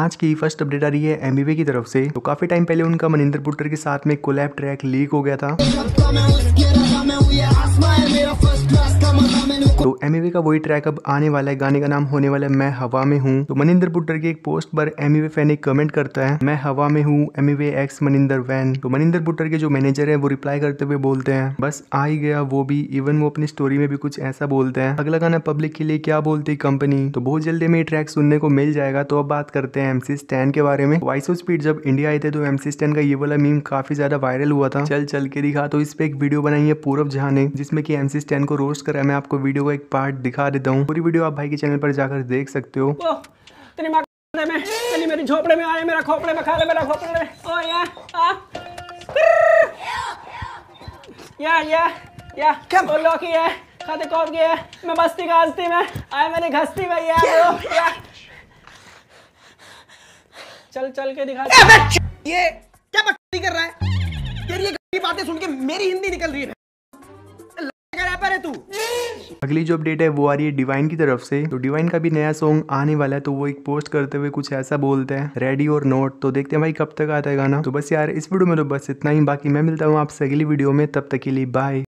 आज की first update आ रही है एमबीबी की तरफ से तो काफी टाइम पहले उनका मनिंदर पुटर के साथ में कोलैब ट्रैक लीक हो गया था एम का वही ट्रैक अब आने वाला है गाने का नाम होने वाला है मैं हवा में हूँ तो मनिंदर बुड्डर की एक पोस्ट पर एम फैन एक कमेंट करता है मैं हवा में हूँ एम एक्स मनिंदर वैन तो मनिंदर बुट्टर के जो मैनेजर है वो रिप्लाई करते हुए बोलते हैं बस आ ही गया वो भी इवन वो अपनी स्टोरी में भी कुछ ऐसा बोलते हैं अगला गाना पब्लिक के लिए क्या बोलती कंपनी तो बहुत जल्दी हमें ट्रैक सुनने को मिल जाएगा तो अब बात करते हैं एमसी स्टैन के बारे में ऑफ स्पीड जब इंडिया आए थे तो एमसी स्टैन का ये वाला मीम काफी ज्यादा वायरल हुआ था चल चल के दिखा तो इस पे एक वीडियो बनाई है पूरब झा ने जिसमें की एमसी स्टैन को रोस्ट करा मैं आपको वीडियो का एक पार्ट दिखा देता हूँ पूरी वीडियो आप भाई के चैनल पर जाकर देख सकते हो में मेरी झोपड़े में आए मेरा खोपड़े में खा ले मेरा खोपड़े में ओ यार आ या या या क्या बोलो कि है खाते कौन गया मैं बस्ती का हस्ती में आए मेरी घस्ती में यार वो या चल चल के दिखा ये क्या बकवासी कर रहा है तेरी ये बातें सुन के मेरी हिंदी निकल रही है रैपर है तू अगली जो अपडेट है वो आ रही है डिवाइन की तरफ से तो डिवाइन का भी नया सॉन्ग आने वाला है तो वो एक पोस्ट करते हुए कुछ ऐसा बोलते हैं रेडी और नोट तो देखते हैं भाई कब तक आता है गाना तो बस यार इस वीडियो में तो बस इतना ही बाकी मैं मिलता हूँ आपसे अगली वीडियो में तब तक के लिए बाय